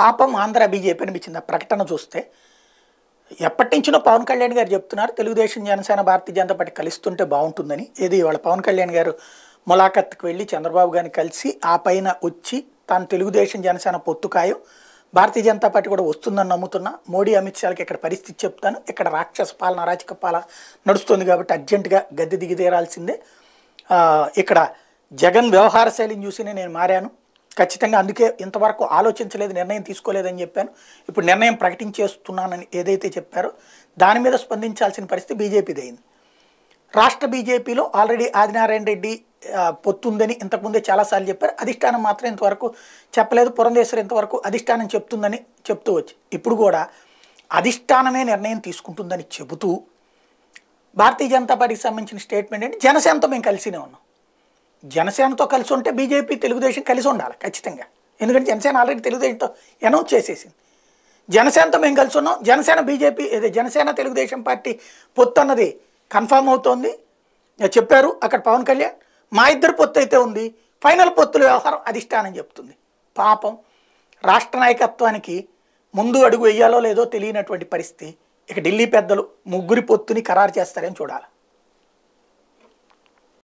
పాపం ఆంధ్ర బీజేపీ అనిపించింది ఆ ప్రకటన చూస్తే ఎప్పటి నుంచినో పవన్ కళ్యాణ్ గారు చెప్తున్నారు తెలుగుదేశం జనసేన భారతీయ జనతా పార్టీ కలుస్తుంటే బాగుంటుందని ఏది వాళ్ళ పవన్ కళ్యాణ్ గారు ములాఖత్కి వెళ్ళి చంద్రబాబు గారిని కలిసి ఆ పైన వచ్చి తాను తెలుగుదేశం జనసేన పొత్తుకాయం భారతీయ జనతా పార్టీ కూడా వస్తుందని నమ్ముతున్నా మోడీ అమిత్ షాకి ఇక్కడ పరిస్థితి చెప్తాను ఇక్కడ రాక్షస పాలన అరాచక పాలన నడుస్తుంది కాబట్టి అర్జెంటుగా గద్దె తీరాల్సిందే ఇక్కడ జగన్ వ్యవహార శైలిని చూసినే నేను మారాను ఖచ్చితంగా అందుకే ఇంతవరకు ఆలోచించలేదు నిర్ణయం తీసుకోలేదని చెప్పాను ఇప్పుడు నిర్ణయం ప్రకటించేస్తున్నానని ఏదైతే చెప్పారో దాని మీద స్పందించాల్సిన పరిస్థితి బీజేపీది అయింది రాష్ట్ర బీజేపీలో ఆల్రెడీ ఆదినారాయణ రెడ్డి పొత్తుందని ఇంతకుముందే చాలాసార్లు చెప్పారు అధిష్టానం మాత్రం ఇంతవరకు చెప్పలేదు పురంధేశ్వరి ఇంతవరకు అధిష్టానం చెప్తుందని చెప్తూ వచ్చి ఇప్పుడు కూడా అధిష్టానమే నిర్ణయం తీసుకుంటుందని చెబుతూ భారతీయ జనతా పార్టీకి సంబంధించిన స్టేట్మెంట్ ఏంటి జనసేనతో మేము కలిసినే ఉన్నాం జనసేనతో కలిసి ఉంటే బీజేపీ తెలుగుదేశం కలిసి ఉండాలి ఖచ్చితంగా ఎందుకంటే జనసేన ఆల్రెడీ తెలుగుదేశంతో అనౌన్స్ చేసేసింది జనసేనతో మేము కలిసి ఉన్నాం జనసేన బీజేపీ జనసేన తెలుగుదేశం పార్టీ పొత్తు అన్నది కన్ఫామ్ అవుతోంది చెప్పారు అక్కడ పవన్ కళ్యాణ్ మా ఇద్దరు పొత్తు అయితే ఉంది ఫైనల్ పొత్తుల వ్యవహారం అధిష్టానం చెప్తుంది పాపం రాష్ట్ర నాయకత్వానికి ముందు అడుగు వేయాలో లేదో తెలియనటువంటి పరిస్థితి ఇక ఢిల్లీ పెద్దలు ముగ్గురి పొత్తుని ఖరారు చేస్తారని చూడాలి